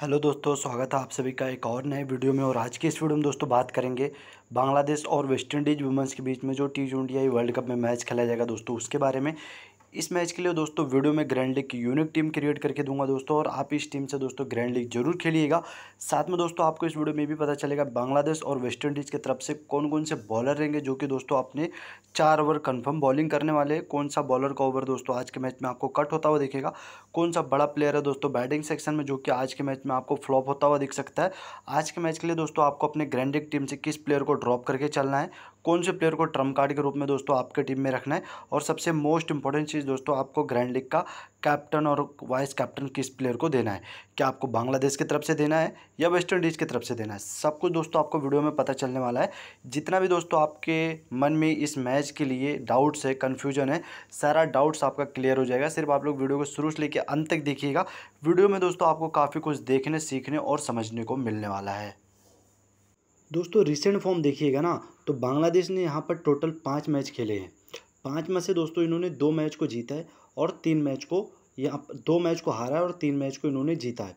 hello दोस्तों स्वागत है आप सभी का एक और नए वीडियो में और आज के इस वीडियो में दोस्तों बात करेंगे बांग्लादेश और वेस्ट इंडीज़ वुमेंस के बीच में जो टी ट्वेंटी वर्ल्ड कप में मैच खेला जाएगा दोस्तों उसके बारे में इस मैच के लिए दोस्तों वीडियो में ग्रैंड लीग की यूनिक टीम क्रिएट करके दूंगा दोस्तों और आप इस टीम से दोस्तों ग्रैंड लीग जरूर खेलिएगा साथ में दोस्तों आपको इस वीडियो में भी पता चलेगा बांग्लादेश और वेस्ट इंडीज़ की तरफ से कौन कौन से बॉलर रहेंगे जो कि दोस्तों अपने चार ओवर कन्फर्म बॉलिंग करने वाले कौन सा बॉलर का ओवर दोस्तों आज के मैच में आपको कट होता हुआ देखेगा कौन सा बड़ा प्लेयर है दोस्तों बैटिंग सेक्शन में जो कि आज के मैच में आपको फ्लॉप होता हुआ दिख सकता है आज के मैच के लिए दोस्तों आपको अपने ग्रैंडिक टीम से किस प्लेयर को ड्रॉप करके चलना है कौन से प्लेयर को ट्रम्प कार्ड के रूप में दोस्तों आपके टीम में रखना है और सबसे मोस्ट इंपॉर्टेंट चीज़ दोस्तों आपको ग्रैंड लीग का कैप्टन और वाइस कैप्टन किस प्लेयर को देना है क्या आपको बांग्लादेश की तरफ से देना है या वेस्ट इंडीज़ की तरफ से देना है सब कुछ दोस्तों आपको वीडियो में पता चलने वाला है जितना भी दोस्तों आपके मन में इस मैच के लिए डाउट्स है कन्फ्यूजन है सारा डाउट्स आपका क्लियर हो जाएगा सिर्फ आप लोग वीडियो को शुरू से लेकर अंत तक देखिएगा वीडियो में दोस्तों आपको काफ़ी कुछ देखने सीखने और समझने को मिलने वाला है दोस्तों रिसेंट फॉर्म देखिएगा ना तो बांग्लादेश ने यहाँ पर टोटल पाँच मैच खेले हैं पाँच में से दोस्तों इन्होंने दो मैच को जीता है और तीन मैच को यहाँ दो मैच को हारा है और तीन मैच को इन्होंने जीता है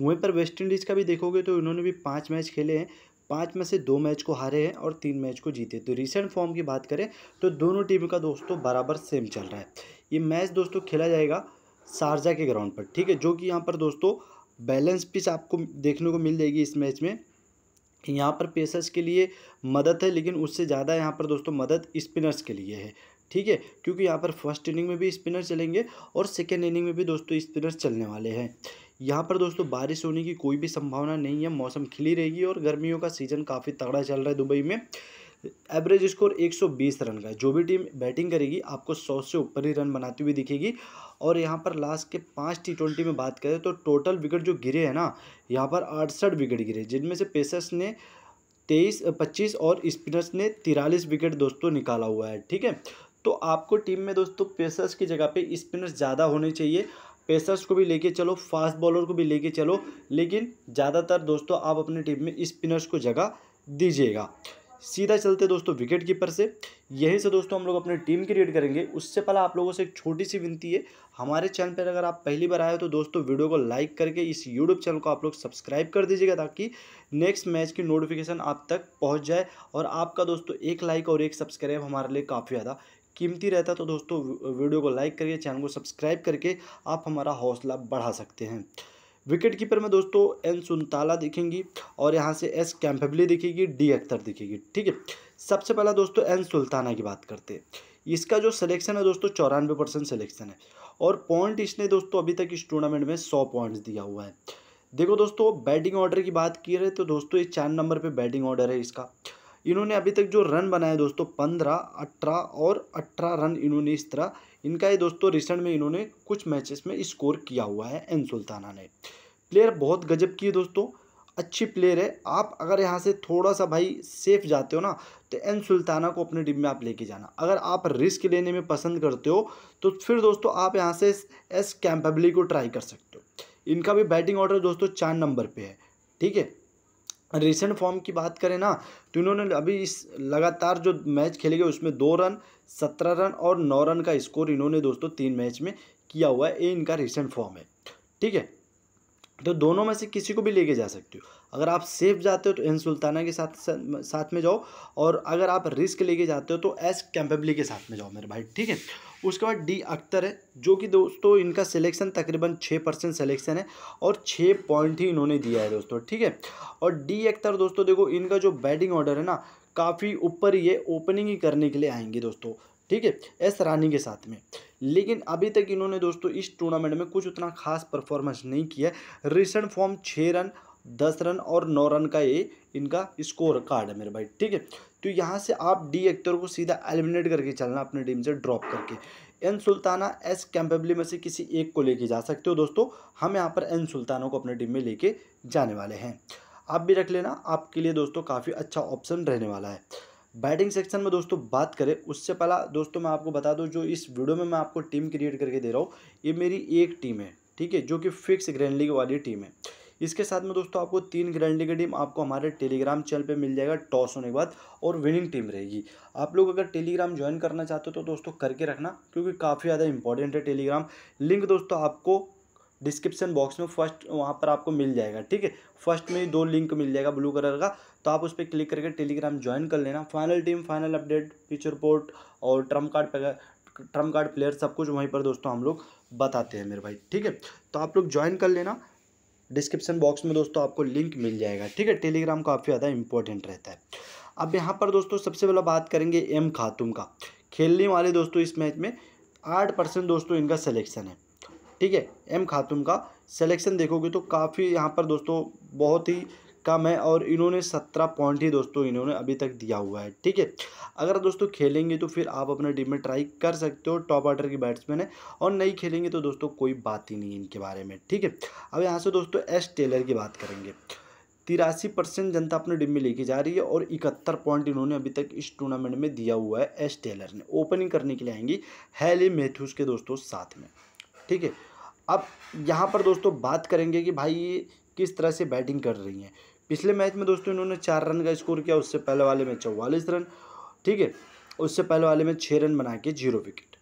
वहीं पर वेस्ट इंडीज़ का भी देखोगे तो इन्होंने भी पाँच मैच खेले हैं पाँच में से दो मैच को हारे हैं और तीन मैच को जीते तो रिसेंट फॉर्म की बात करें तो दोनों टीम का दोस्तों बराबर सेम चल रहा है ये मैच दोस्तों खेला जाएगा शारजा के ग्राउंड पर ठीक है जो कि यहाँ पर दोस्तों बैलेंस पिच आपको देखने को मिल जाएगी इस मैच में यहाँ पर पेसर्स के लिए मदद है लेकिन उससे ज़्यादा यहाँ पर दोस्तों मदद स्पिनर्स के लिए है ठीक है क्योंकि यहाँ पर फर्स्ट इनिंग में भी स्पिनर चलेंगे और सेकेंड इनिंग में भी दोस्तों स्पिनर्स चलने वाले हैं यहाँ पर दोस्तों बारिश होने की कोई भी संभावना नहीं है मौसम खिली रहेगी और गर्मियों का सीज़न काफ़ी तगड़ा चल रहा है दुबई में एवरेज स्कोर 120 रन का है जो भी टीम बैटिंग करेगी आपको 100 से ऊपर ही रन बनाती हुई दिखेगी और यहाँ पर लास्ट के पांच टी ट्वेंटी में बात करें तो टोटल विकेट जो गिरे हैं ना यहाँ पर अड़सठ विकेट गिरे जिनमें से पेसर्स ने तेईस पच्चीस और स्पिनर्स ने तिरालीस विकेट दोस्तों निकाला हुआ है ठीक है तो आपको टीम में दोस्तों पेसर्स की जगह पे स्पिनर्स ज़्यादा होने चाहिए पेसर्स को भी लेके चलो फास्ट बॉलर को भी लेके चलो लेकिन ज़्यादातर दोस्तों आप अपने टीम में स्पिनर्स को जगह दीजिएगा सीधा चलते दोस्तों विकेट कीपर से यहीं से दोस्तों हम लोग अपने टीम क्रिएट करेंगे उससे पहले आप लोगों से एक छोटी सी विनती है हमारे चैनल पर अगर आप पहली बार आए हो तो दोस्तों वीडियो को लाइक करके इस यूट्यूब चैनल को आप लोग सब्सक्राइब कर दीजिएगा ताकि नेक्स्ट मैच की नोटिफिकेशन आप तक पहुंच जाए और आपका दोस्तों एक लाइक और एक सब्सक्राइब हमारे लिए काफ़ी ज़्यादा कीमती रहता तो दोस्तों वीडियो को लाइक करके चैनल को सब्सक्राइब करके आप हमारा हौसला बढ़ा सकते हैं विकेट कीपर में दोस्तों एन सुनताला दिखेंगी और यहाँ से एस कैम्पेबली दिखेगी डी अख्तर दिखेगी ठीक है सबसे पहला दोस्तों एन सुल्ताना की बात करते हैं इसका जो सिलेक्शन है दोस्तों चौरानवे परसेंट सिलेक्शन है और पॉइंट इसने दोस्तों अभी तक इस टूर्नामेंट में सौ पॉइंट्स दिया हुआ है देखो दोस्तों बैटिंग ऑर्डर की बात की रहे तो दोस्तों ये चार नंबर पर बैटिंग ऑर्डर है इसका इन्होंने अभी तक जो रन बनाए दोस्तों पंद्रह अठारह और अठारह रन इन्होंने इस तरह इनका ये दोस्तों रिसेंट में इन्होंने कुछ मैचेस में स्कोर किया हुआ है एन सुल्ताना ने प्लेयर बहुत गजब की है दोस्तों अच्छी प्लेयर है आप अगर यहाँ से थोड़ा सा भाई सेफ जाते हो ना तो एन सुल्ताना को अपने टीम में आप लेके जाना अगर आप रिस्क लेने में पसंद करते हो तो फिर दोस्तों आप यहाँ से एस कैम्पेबली को ट्राई कर सकते हो इनका भी बैटिंग ऑर्डर दोस्तों चार नंबर पर है ठीक है रिसेंट फॉर्म की बात करें ना तो इन्होंने अभी इस लगातार जो मैच खेले गए उसमें दो रन सत्रह रन और नौ रन का स्कोर इन्होंने दोस्तों तीन मैच में किया हुआ है ये इनका रिसेंट फॉर्म है ठीक है तो दोनों में से किसी को भी लेके जा सकते हो अगर आप सेफ जाते हो तो एन सुल्ताना के साथ साथ में जाओ और अगर आप रिस्क लेके जाते हो तो एस कैम्पेबली के साथ में जाओ मेरे भाई ठीक है उसके बाद डी अख्तर है जो कि दोस्तों इनका सिलेक्शन तकरीबन छः परसेंट सिलेक्शन है और छः पॉइंट ही इन्होंने दिया है दोस्तों ठीक है और डी अख्तर दोस्तों देखो इनका जो बैटिंग ऑर्डर है ना काफ़ी ऊपर ये ओपनिंग ही करने के लिए आएंगे दोस्तों ठीक है एस रानी के साथ में लेकिन अभी तक इन्होंने दोस्तों इस टूर्नामेंट में कुछ उतना खास परफॉर्मेंस नहीं किया रिसेंट फॉर्म छः रन दस रन और नौ रन का ये इनका स्कोर कार्ड है मेरे भाई ठीक है तो यहाँ से आप डी एक्टर को सीधा एलिमिनेट करके चलना अपनी टीम से ड्रॉप करके एन सुल्ताना एस कैम्पेबली में से किसी एक को लेके जा सकते हो दोस्तों हम यहाँ पर एन सुल्ताना को अपने टीम में लेके जाने वाले हैं आप भी रख लेना आपके लिए दोस्तों काफ़ी अच्छा ऑप्शन रहने वाला है बैटिंग सेक्शन में दोस्तों बात करें उससे पहला दोस्तों मैं आपको बता दूं जो इस वीडियो में मैं आपको टीम क्रिएट करके दे रहा हूँ ये मेरी एक टीम है ठीक है जो कि फिक्स ग्रैंड लीग वाली टीम है इसके साथ में दोस्तों आपको तीन ग्रैंड लीग टीम आपको हमारे टेलीग्राम चैनल पे मिल जाएगा टॉस होने के बाद और विनिंग टीम रहेगी आप लोग अगर टेलीग्राम ज्वाइन करना चाहते हो तो दोस्तों करके रखना क्योंकि काफ़ी ज़्यादा इंपॉर्टेंट है टेलीग्राम लिंक दोस्तों आपको डिस्क्रिप्शन बॉक्स में फर्स्ट वहाँ पर आपको मिल जाएगा ठीक है फर्स्ट में दो लिंक मिल जाएगा ब्लू कलर का तो आप उस पर क्लिक करके टेलीग्राम ज्वाइन कर लेना final team final update pitch report और trump card trump card player सब कुछ वहीं पर दोस्तों हम लोग बताते हैं मेरे भाई ठीक है तो आप लोग ज्वाइन कर लेना डिस्क्रिप्शन बॉक्स में दोस्तों आपको लिंक मिल जाएगा ठीक है टेलीग्राम काफ़ी ज़्यादा इंपॉर्टेंट रहता है अब यहाँ पर दोस्तों सबसे पहले बात करेंगे एम खातुम का खेलने वाले दोस्तों इस मैच में आठ परसेंट दोस्तों इनका सिलेक्शन है ठीक है एम खातून का सिलेक्शन देखोगे तो काफ़ी यहाँ पर दोस्तों बहुत ही कम है और इन्होंने सत्रह पॉइंट ही दोस्तों इन्होंने अभी तक दिया हुआ है ठीक है अगर दोस्तों खेलेंगे तो फिर आप अपने टीम में ट्राई कर सकते हो टॉप ऑर्डर की बैट्समैन है और नहीं खेलेंगे तो दोस्तों कोई बात ही नहीं है इनके बारे में ठीक है अब यहाँ से दोस्तों एस टेलर की बात करेंगे तिरासी परसेंट जनता अपने टीम में लेके जा रही है और इकहत्तर पॉइंट इन्होंने अभी तक इस टूर्नामेंट में दिया हुआ है एस टेलर ने ओपनिंग करने के लिए आएंगी हैली मैथ्यूज़ के दोस्तों साथ में ठीक है अब यहाँ पर दोस्तों बात करेंगे कि भाई ये किस तरह से बैटिंग कर रही हैं पिछले मैच में दोस्तों इन्होंने चार रन का स्कोर किया उससे पहले वाले में चौवालीस रन ठीक है उससे पहले वाले में छः रन बना के जीरो विकेट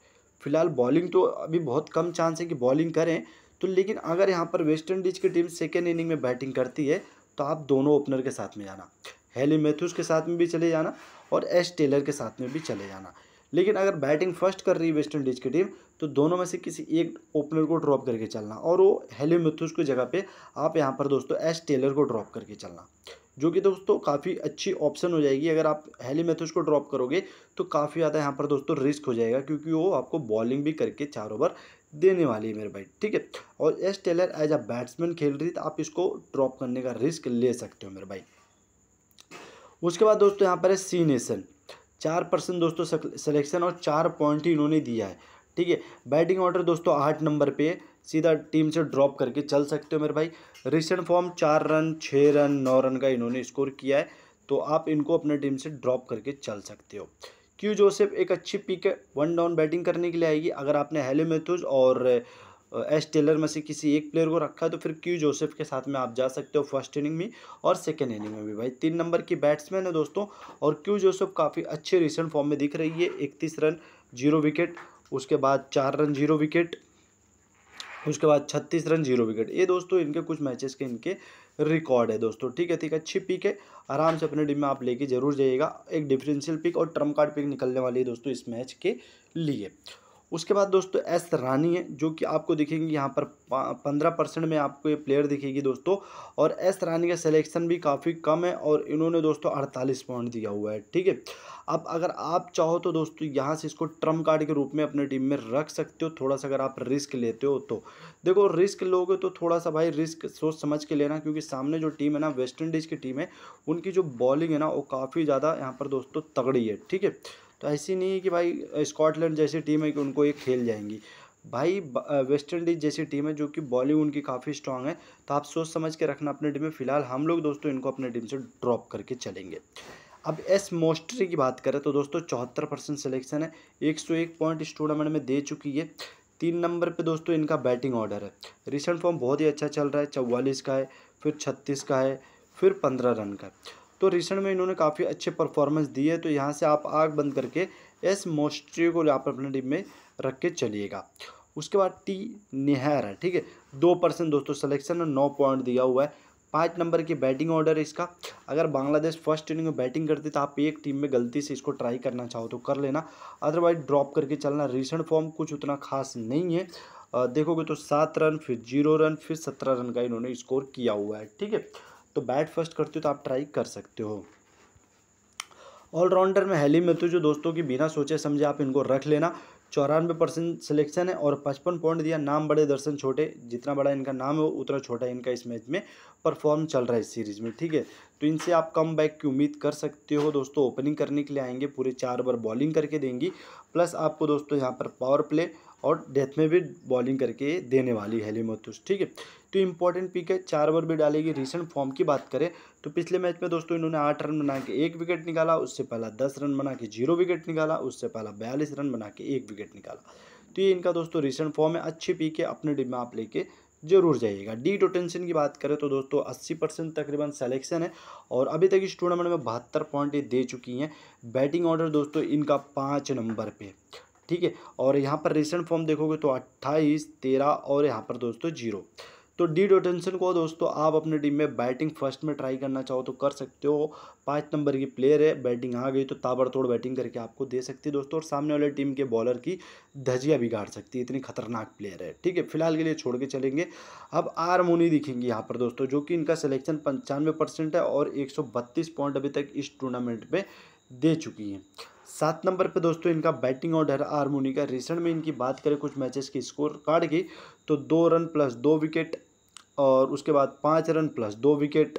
फिलहाल बॉलिंग तो अभी बहुत कम चांस है कि बॉलिंग करें तो लेकिन अगर यहाँ पर वेस्ट इंडीज़ की टीम सेकेंड इनिंग में बैटिंग करती है तो आप दोनों ओपनर के साथ में जाना हेली मैथ्यूज़ के साथ में भी चले जाना और एस टेलर के साथ में भी चले जाना लेकिन अगर बैटिंग फर्स्ट कर रही है वेस्ट इंडीज़ की टीम तो दोनों में से किसी एक ओपनर को ड्रॉप करके चलना और वो हेली मिथुस की जगह पे आप यहाँ पर दोस्तों एस टेलर को ड्रॉप करके चलना जो कि दोस्तों काफ़ी अच्छी ऑप्शन हो जाएगी अगर आप हेली मेथड्स को ड्रॉप करोगे तो काफ़ी ज़्यादा यहाँ पर दोस्तों रिस्क हो जाएगा क्योंकि वो आपको बॉलिंग भी करके चार ओवर देने वाली है मेरे भाई ठीक है और S Taylor as a batsman खेल रही तो आप इसको ड्रॉप करने का रिस्क ले सकते हो मेरे भाई उसके बाद दोस्तों यहाँ पर है सी नेशन चार परसेंट दोस्तों सिलेक्शन और चार पॉइंट ही इन्होंने दिया है ठीक है बैटिंग ऑर्डर दोस्तों आठ नंबर पे सीधा टीम से ड्रॉप करके चल सकते हो मेरे भाई रिसेंट फॉर्म चार रन छः रन नौ रन का इन्होंने स्कोर किया है तो आप इनको अपने टीम से ड्रॉप करके चल सकते हो क्यू जोसेफ एक अच्छी पिक है वन डाउन बैटिंग करने के लिए आएगी अगर आपने हेले मैथ्यूज और एस टेलर में से किसी एक प्लेयर को रखा है तो फिर क्यू जोसेफ के साथ में आप जा सकते हो फर्स्ट इनिंग में और सेकेंड इनिंग में भी भाई तीन नंबर की बैट्समैन है दोस्तों और क्यू जोसेफ काफ़ी अच्छे रिसेंट फॉर्म में दिख रही है इकतीस रन जीरो विकेट उसके बाद चार रन जीरो विकेट उसके बाद छत्तीस रन जीरो विकेट ये दोस्तों इनके कुछ मैचेस के इनके रिकॉर्ड है दोस्तों ठीक है ठीक है अच्छी पिक है आराम से अपने टीम में आप लेके जरूर जाइएगा एक डिफरेंशियल पिक और ट्रम्प कार्ड पिक निकलने वाली है दोस्तों इस मैच के लिए उसके बाद दोस्तों एस रानी है जो कि आपको दिखेंगी यहाँ पर पंद्रह परसेंट में आपको ये प्लेयर दिखेगी दोस्तों और एस रानी का सिलेक्शन भी काफ़ी कम है और इन्होंने दोस्तों अड़तालीस पॉइंट दिया हुआ है ठीक है अब अगर आप चाहो तो दोस्तों यहाँ से इसको ट्रम्प कार्ड के रूप में अपने टीम में रख सकते हो थोड़ा सा अगर आप रिस्क लेते हो तो देखो रिस्क लोगे तो थोड़ा सा भाई रिस्क सोच समझ के लेना क्योंकि सामने जो टीम है ना वेस्ट इंडीज़ की टीम है उनकी जो बॉलिंग है ना वो काफ़ी ज़्यादा यहाँ पर दोस्तों तगड़ी है ठीक है तो ऐसी नहीं है कि भाई स्कॉटलैंड जैसी टीम है कि उनको ये खेल जाएंगी भाई वेस्ट इंडीज़ जैसी टीम है जो कि बॉलिंग उनकी काफ़ी स्ट्रांग है तो आप सोच समझ के रखना अपने टीम में फिलहाल हम लोग दोस्तों इनको अपने टीम से ड्रॉप करके चलेंगे अब एस मोस्ट्री की बात करें तो दोस्तों चौहत्तर परसेंट सिलेक्शन है एक सौ एक पॉइंट इस टूर्नामेंट में दे चुकी है तीन नंबर पे दोस्तों इनका बैटिंग ऑर्डर है रिसेंट फॉर्म बहुत ही अच्छा चल रहा है चौवालीस का है फिर छत्तीस का है फिर पंद्रह रन का है तो रिसेंट में इन्होंने काफ़ी अच्छे परफॉर्मेंस दिए है तो यहाँ से आप आग बंद करके एस मोस्ट्री को आप अपने टीम में रख के चलिएगा उसके बाद टी नेहर है ठीक है दो परसेंट दोस्तों सिलेक्शन में नौ पॉइंट दिया हुआ है पाँच नंबर की बैटिंग ऑर्डर है इसका अगर बांग्लादेश फर्स्ट इनिंग में बैटिंग करती तो आप एक टीम में गलती से इसको ट्राई करना चाहो तो कर लेना अदरवाइज ड्रॉप करके चलना रिसेंट फॉर्म कुछ उतना खास नहीं है देखोगे तो सात रन फिर जीरो रन फिर सत्रह रन का इन्होंने स्कोर किया हुआ है ठीक है तो बैट फर्स्ट करते हो तो आप ट्राई कर सकते हो ऑलराउंडर में हैली मिथू तो जो दोस्तों की बिना सोचे समझे आप इनको रख लेना चौरानवे परसेंट सिलेक्शन है और पचपन पॉइंट दिया नाम बड़े दर्शन छोटे जितना बड़ा इनका नाम है उतना छोटा इनका इस मैच में परफॉर्म चल रहा है इस सीरीज़ में ठीक है तो इनसे आप कम बैक की उम्मीद कर सकते हो दोस्तों ओपनिंग करने के लिए आएंगे पूरे चार बार बॉलिंग करके देंगी प्लस आपको दोस्तों यहाँ पर पावर प्ले और डेथ में भी बॉलिंग करके देने वाली है लिमोथुस ठीक है तो इंपॉर्टेंट पिक है चार ओवर भी डालेगी रिसेंट फॉर्म की बात करें तो पिछले मैच में दोस्तों इन्होंने आठ रन बना के एक विकेट निकाला उससे पहला दस रन बना के जीरो विकेट निकाला उससे पहला बयालीस रन बना के एक विकेट निकाला तो ये इनका दोस्तों रिसेंट फॉर्म है अच्छी पीक है अपने टीम में आप लेके जरूर जाइएगा डी टोटेंशन की बात करें तो दोस्तों 80 परसेंट तकरीबन सेलेक्शन है और अभी तक इस टूर्नामेंट में बहत्तर पॉइंट दे चुकी हैं बैटिंग ऑर्डर दोस्तों इनका पाँच नंबर पे ठीक है और यहाँ पर रिसेंट फॉर्म देखोगे तो अट्ठाईस तेरह और यहाँ पर दोस्तों जीरो तो डी डोटेंसन को दोस्तों आप अपने टीम में बैटिंग फर्स्ट में ट्राई करना चाहो तो कर सकते हो पाँच नंबर की प्लेयर है बैटिंग आ गई तो ताबड़तोड़ बैटिंग करके आपको दे सकती है दोस्तों और सामने वाले टीम के बॉलर की धजिया बिगाड़ सकती है इतनी खतरनाक प्लेयर है ठीक है फिलहाल के लिए छोड़ के चलेंगे अब आर मोनी दिखेंगी यहाँ पर दोस्तों जो कि इनका सिलेक्शन पंचानवे है और एक पॉइंट अभी तक इस टूर्नामेंट में दे चुकी हैं सात नंबर पे दोस्तों इनका बैटिंग ऑर्डर हारमोनी का रिसेंट में इनकी बात करें कुछ मैचेस की स्कोर कार्ड की तो दो रन प्लस दो विकेट और उसके बाद पाँच रन प्लस दो विकेट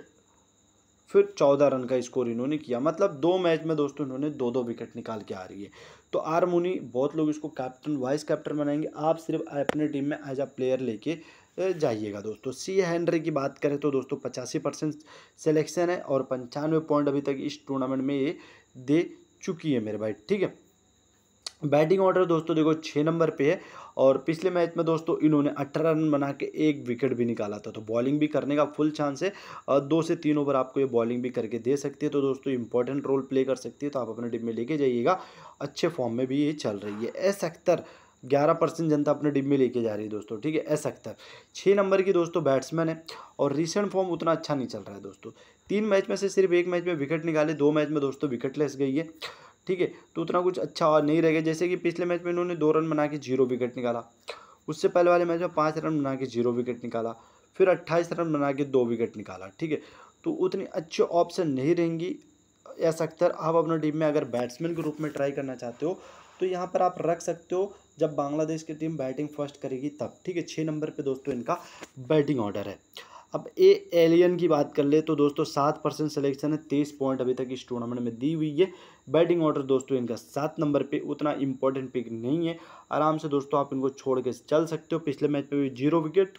फिर चौदह रन का स्कोर इन्होंने किया मतलब दो मैच में दोस्तों इन्होंने दो दो विकेट निकाल के आ रही है तो आर मुनी बहुत लोग इसको कैप्टन वाइस कैप्टन बनाएंगे आप सिर्फ अपने टीम में एज अ प्लेयर लेके जाइएगा दोस्तों सी हैंनरी की बात करें तो दोस्तों पचासी परसेंट सेलेक्शन है और पंचानवे पॉइंट अभी तक इस टूर्नामेंट में ये दे चुकी है मेरे भाई ठीक है बैटिंग ऑर्डर दोस्तों देखो छः नंबर पे है और पिछले मैच में दोस्तों इन्होंने अट्ठारह रन बना के एक विकेट भी निकाला था तो बॉलिंग भी करने का फुल चांस है और दो से तीन ओवर आपको ये बॉलिंग भी करके दे सकती है तो दोस्तों इंपॉर्टेंट रोल प्ले कर सकती है तो आप अपने टीम में लेके जाइएगा अच्छे फॉर्म में भी ये चल रही है एस अख्तर ग्यारह परसेंट जनता अपने डिब्बे में लेके जा रही है दोस्तों ठीक है एस अख्तर छः नंबर की दोस्तों बैट्समैन है और रिसेंट फॉर्म उतना अच्छा नहीं चल रहा है दोस्तों तीन मैच में से सिर्फ एक मैच में विकेट निकाले दो मैच में दोस्तों विकेट लेस गई है ठीक है तो उतना कुछ अच्छा और नहीं रहेगा जैसे कि पिछले मैच में इन्होंने दो रन बना के जीरो विकेट निकाला उससे पहले वाले मैच में पाँच रन बना के जीरो विकेट निकाला फिर अट्ठाईस रन बना के दो विकेट निकाला ठीक है तो उतनी अच्छे ऑप्शन नहीं रहेंगी एस अख्तर आप अपने टीम में अगर बैट्समैन के रूप में ट्राई करना चाहते हो तो यहाँ पर आप रख सकते हो जब बांग्लादेश की टीम बैटिंग फर्स्ट करेगी तब ठीक है छः नंबर पे दोस्तों इनका बैटिंग ऑर्डर है अब ए एलियन की बात कर ले तो दोस्तों सात परसेंट सलेक्शन है तेईस पॉइंट अभी तक इस टूर्नामेंट में दी हुई है बैटिंग ऑर्डर दोस्तों इनका सात नंबर पे उतना इंपॉर्टेंट पिक नहीं है आराम से दोस्तों आप इनको छोड़ के चल सकते हो पिछले मैच में भी जीरो विकेट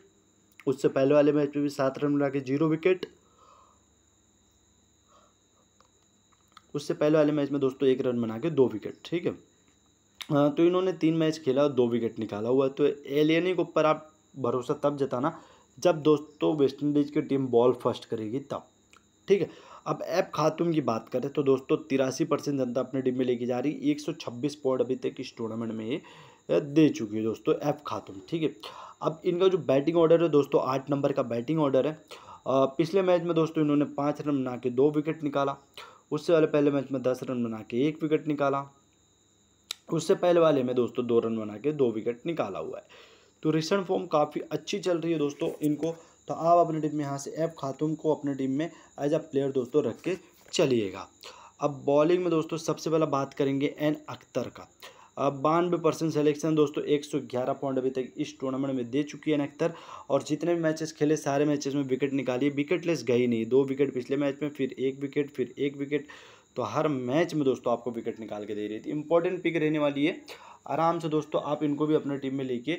उससे पहले वाले मैच में भी सात रन मिला के जीरो विकेट उससे पहले वाले मैच में दोस्तों एक रन बना के दो विकेट ठीक है हाँ, तो इन्होंने तीन मैच खेला और दो विकेट निकाला हुआ तो एलियनी के ऊपर आप भरोसा तब जताना जब दोस्तों वेस्टइंडीज़ की टीम बॉल फर्स्ट करेगी तब ठीक है अब ऐप खातून की बात करें तो दोस्तों तिरासी परसेंट जनता अपनी टीम में लेके जा रही है एक पॉइंट अभी तक इस टूर्नामेंट में ये दे चुकी है दोस्तों ऐप खातून ठीक है अब इनका जो बैटिंग ऑर्डर है दोस्तों आठ नंबर का बैटिंग ऑर्डर है पिछले मैच में दोस्तों इन्होंने पाँच रन बना के दो विकेट निकाला उससे वाले पहले मैच में दस रन बना के एक विकेट निकाला उससे पहले वाले में दोस्तों दो रन बना के दो विकेट निकाला हुआ है तो रिसेंट फॉर्म काफ़ी अच्छी चल रही है दोस्तों इनको तो आप अपने टीम में यहाँ से ऐप खातुम को अपने टीम में एज अ प्लेयर दोस्तों रख के चलिएगा अब बॉलिंग में दोस्तों सबसे पहला बात करेंगे एन अख्तर का अब बानवे परसेंट सेलेक्शन दोस्तों 111 पॉइंट अभी तक इस टूर्नामेंट में दे चुकी है अख्तर और जितने भी मैचेस खेले सारे मैचेस में विकेट निकाली विकेट लेस गई नहीं दो विकेट पिछले मैच में फिर एक विकेट फिर एक विकेट तो हर मैच में दोस्तों आपको विकेट निकाल के दे रही थी इंपॉर्टेंट पिक रहने वाली है आराम से दोस्तों आप इनको भी अपने टीम में लेके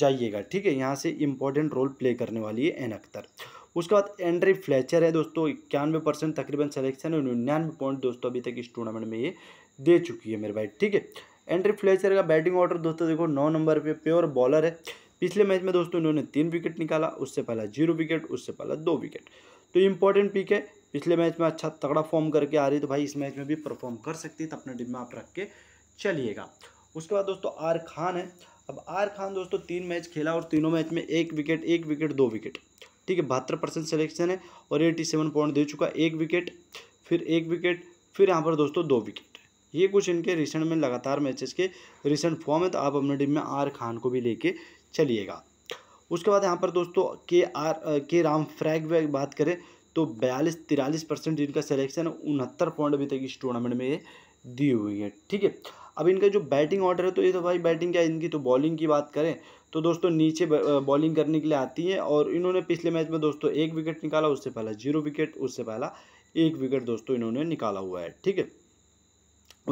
जाइएगा ठीक है यहाँ से इंपॉर्टेंट रोल प्ले करने वाली है एन अख्तर उसके बाद एंड्री फ्लैचर है दोस्तों इक्यानवे परसेंट तकरीबन सेलेक्शन है निन्यानवे पॉइंट दोस्तों अभी तक इस टूर्नामेंट में ये दे चुकी है मेरे भाई ठीक है एंड्री फ्लैचर का बैटिंग ऑर्डर दोस्तों देखो नौ नंबर पर प्योर बॉलर है पिछले मैच में दोस्तों इन्होंने तीन विकेट निकाला उससे पहला जीरो विकेट उससे पहला दो विकेट तो इम्पोर्टेंट पिक है पिछले मैच में अच्छा तगड़ा फॉर्म करके आ रही तो भाई इस मैच में भी परफॉर्म कर सकती है तो अपने टीम में आप रख के चलिएगा उसके बाद दोस्तों आर खान है अब आर खान दोस्तों तीन मैच खेला और तीनों मैच में एक विकेट एक विकेट दो विकेट ठीक है बहत्तर परसेंट सिलेक्शन है और एटी सेवन पॉइंट दे चुका एक विकेट फिर एक विकेट फिर यहाँ पर दोस्तों दो विकेट ये कुछ इनके रिसेंट में लगातार मैचेस के रिसेंट फॉर्म है तो आप अपने टीम में आर खान को भी लेके चलिएगा उसके बाद यहाँ पर दोस्तों के आर के राम फ्रैग वैग बात करें तो बयालीस तिरालीस परसेंट जिनका सिलेक्शन है उनहत्तर पॉइंट अभी तक इस टूर्नामेंट में ये दी हुई है ठीक है अब इनका जो बैटिंग ऑर्डर है तो ये तो भाई बैटिंग क्या है इनकी तो बॉलिंग की बात करें तो दोस्तों नीचे बॉलिंग करने के लिए आती है और इन्होंने पिछले मैच में दोस्तों एक विकेट निकाला उससे पहला जीरो विकेट उससे पहला एक विकेट दोस्तों इन्होंने निकाला हुआ है ठीक है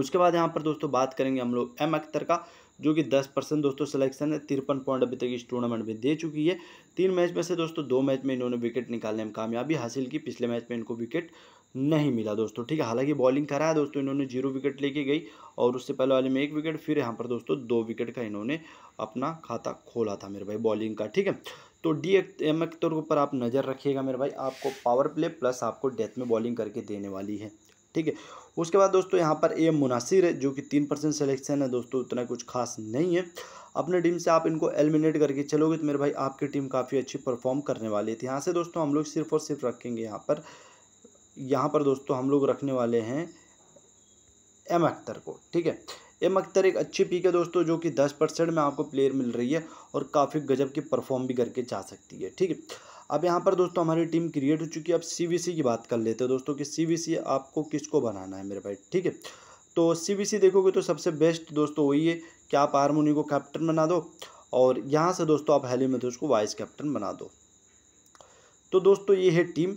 उसके बाद यहाँ पर दोस्तों बात करेंगे हम लोग एम अख्तर का जो कि दस परसेंट दोस्तों सिलेक्शन है तिरपन पॉइंट अभी तक इस टूर्नामेंट में दे चुकी है तीन मैच में से दोस्तों दो मैच में इन्होंने विकेट निकालने में कामयाबी हासिल की पिछले मैच में इनको विकेट नहीं मिला दोस्तों ठीक है हालांकि बॉलिंग कराया दोस्तों इन्होंने जीरो विकेट लेके गई और उससे पहले वाले में एक विकेट फिर यहाँ पर दोस्तों दो विकेट का इन्होंने अपना खाता खोला था मेरे भाई बॉलिंग का ठीक है तो डी एम एक्तर ऊपर पर आप नज़र रखिएगा मेरे भाई आपको पावर प्ले प्लस आपको डेथ में बॉलिंग करके देने वाली है ठीक है उसके बाद दोस्तों यहाँ पर ए मुनासिर है जो कि तीन परसेंट सेलेक्शन है दोस्तों उतना कुछ खास नहीं है अपने टीम से आप इनको एलिमिनेट करके चलोगे तो मेरे भाई आपकी टीम काफ़ी अच्छी परफॉर्म करने वाली है तो यहाँ से दोस्तों हम लोग सिर्फ और सिर्फ रखेंगे यहाँ पर यहाँ पर दोस्तों हम लोग रखने वाले हैं एम अख्तर को ठीक है एम अख्तर एक अच्छी पीक है दोस्तों जो कि दस परसेंट में आपको प्लेयर मिल रही है और काफ़ी गजब की परफॉर्म भी करके जा सकती है ठीक है अब यहाँ पर दोस्तों हमारी टीम क्रिएट हो चुकी है अब सी की बात कर लेते हैं दोस्तों कि सी आपको किसको बनाना है मेरे भाई ठीक है तो सी देखोगे तो सबसे बेस्ट दोस्तों वही है कि आप हारमोनी को कैप्टन बना दो और यहाँ से दोस्तों आप हेली मेथोस को वाइस कैप्टन बना दो तो दोस्तों ये है टीम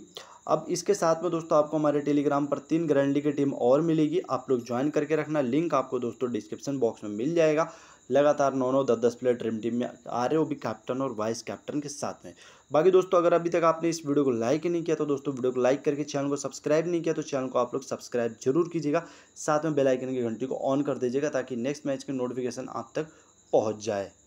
अब इसके साथ में दोस्तों आपको हमारे टेलीग्राम पर तीन ग्रैंडी की टीम और मिलेगी आप लोग ज्वाइन करके रखना लिंक आपको दोस्तों डिस्क्रिप्शन बॉक्स में मिल जाएगा लगातार नौ नौ दस दस प्लेयर ड्रीम टीम में आ रहे हो भी कैप्टन और वाइस कैप्टन के साथ में बाकी दोस्तों अगर अभी तक आपने इस वीडियो को लाइक नहीं किया तो दोस्तों वीडियो को लाइक करके चैनल को सब्सक्राइब नहीं किया तो चैनल को आप लोग सब्सक्राइब जरूर कीजिएगा साथ में बेलाइकन की घंटी को ऑन कर दीजिएगा ताकि नेक्स्ट मैच के नोटिफिकेशन आप तक पहुँच जाए